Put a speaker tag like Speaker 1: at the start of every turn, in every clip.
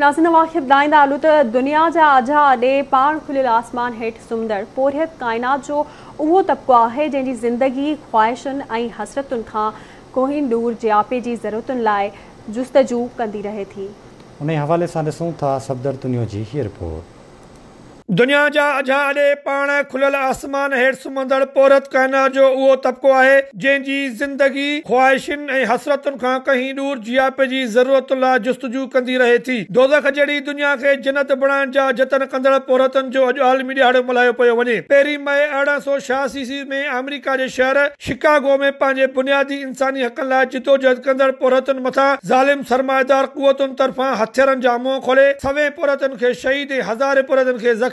Speaker 1: नाज़िन वाखिब हलूं त दुनिया जा आजा ॾे पाण खुलियल आसमान हेठि सुमंदड़ पोरियत काइनात जो उहो तबिको आहे जंहिंजी ज़िंदगी ख़्वाहिशुनि ऐं हसरतुनि खां कोहिन दूर जियापे जी ज़रूरतुनि लाइ जुस्तजू कंदी रहे थी उन हवाले सां
Speaker 2: दुनिया जा अजा अॼु पाण खुलियल आसमान हेठि सुम्हंदड़ पोरत काइना जो उहो तबिको आहे जंहिंजी ज़िंदगी ख़्वाहिशुनि ऐं हसरतुनि खां कही दूर जी कंदी रहे थी थीख जहिड़ी दुनिया खे जिनत बणाइण जा जतन कंदड़ आलमी जोड़ो मल्हायो पियो वञे पहिरीं मई अरड़हां सौ छियासी में अमरीका जे शहर शिकागो में पंहिंजे बुनियादी इंसानी हक़नि लाइ जिदोजहद जद कंदड़ पोहरतुनि मथां ज़ालिम सरमाएदार कुवतुनि तरफ़ां हथियारनि जा मुंहं खोले सवे पोरतुनि खे शहीद ऐं हज़ारे पोरतुनि खे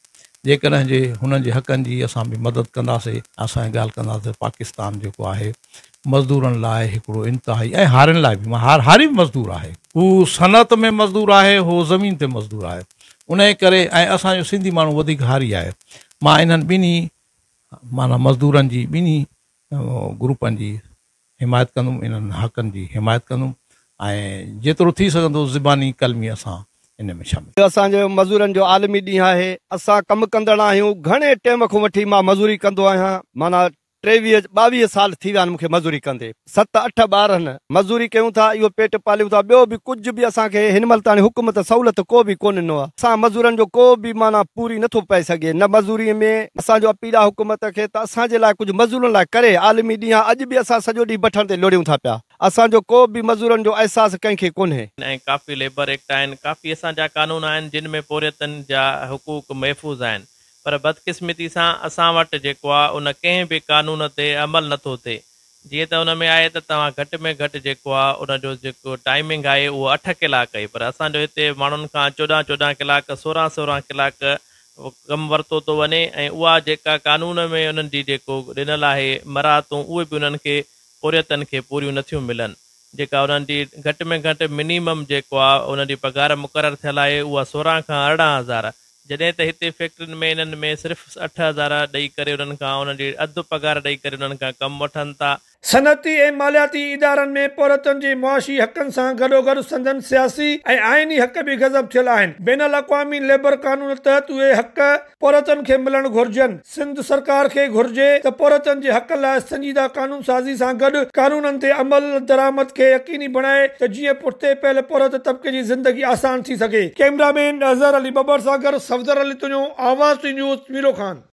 Speaker 3: जेकॾहिं जे हुननि जे हक़नि जी असां बि मदद कंदासीं असां ॻाल्हि कंदासीं पाकिस्तान जेको आहे मज़दूरनि लाइ हिकिड़ो इंतिहाई ऐं हारियुनि लाइ बि मां हार हारी बि मज़दूर आहे हू सनत में मज़दूर आहे उहो ज़मीन ते मज़दूर आहे उन जे करे ऐं असांजो सिंधी माण्हू वधीक हारी आहे मां इन्हनि ॿिन्ही माना मज़दूरनि जी ॿिन्ही ग्रुपनि जी हिमायत कंदुमि इन्हनि हक़नि जी हिमायत कंदुमि ऐं जेतिरो थी सघंदो ज़बानी कलमी असां हिन में शामिलु
Speaker 1: असांजो मज़ूरनि जो आलमी ॾींहुं आहे असां कमु कंदड़ आहियूं घणे टेम खो वठी मां मज़ूरी कंदो आहियां माना मूंखे मज़ूरी कंदे सत अठ ॿार मज़ूरी कयूं था इहो पेट पालियूं था कुझु बि हिन बि कोन ॾिनो असां मज़ूरनि जो पाए सघे न मज़ूरी में असांजो अपील आहे हुकूमत खे त असांजे लाइ कुझु मज़ूरनि लाइ करे आलमी ॾींहुं अॼु बि सॼो ॾींहुं लोड़ियूं था पिया असांजो को बि मज़ूरनि जो अहसास कंहिंखे कोन्हे
Speaker 4: पर बदकिस्मती सां असां वटि जेको आहे उन कंहिं बि कानून ते अमल नथो थिए जीअं त उन में आहे त तव्हां घटि में घटि जेको आहे उनजो जेको टाइमिंग आहे उहो अठ कलाक आहे पर असांजो हिते माण्हुनि खां चोॾहं चोॾहं कलाक सोरहं सोरहं कलाक कमु वरितो थो वञे ऐं उहा जेका कानून में उन्हनि जी जेको ॾिनल आहे मराहतूं उहे बि उन्हनि खे कुरियतनि खे पूरियूं नथियूं मिलनि जेका उन्हनि जी घटि में घटि मिनिमम जेको आहे उनजी पघारु मुक़ररु थियल आहे उहा सोरहं खां अरिड़हं हज़ार जॾहिं त हिते फैक्ट्रियुनि में इन्हनि में सिर्फ़ु अठ हज़ार ॾेई करे उन्हनि खां उन्हनि जी अधु पघारु ॾेई करे उन्हनि खां कमु वठनि था
Speaker 2: सनती ऐं मालियाती इदारनि में औरतनि जे मुआशी हक़नि सां गॾोगॾु संदन सियासी ऐं आइनी हक़ी गज़ब थियल आहिनि बेनला लेबर क़ानून तहत उहे हक़ औरतुनि खे मिलणु घुर्जनि सिंध सरकार खे घुर्जे त औरतुनि जे हक़ लाइ संजीदा क़ानून साज़ी सां गॾु क़ानूननि ते अमल दरामद खे यकीनी बणाए त जीअं पुठिते पयलते जी ज़िंदगी आसान थी सघे कैमरामैन अज़हर सां गॾु ख़ान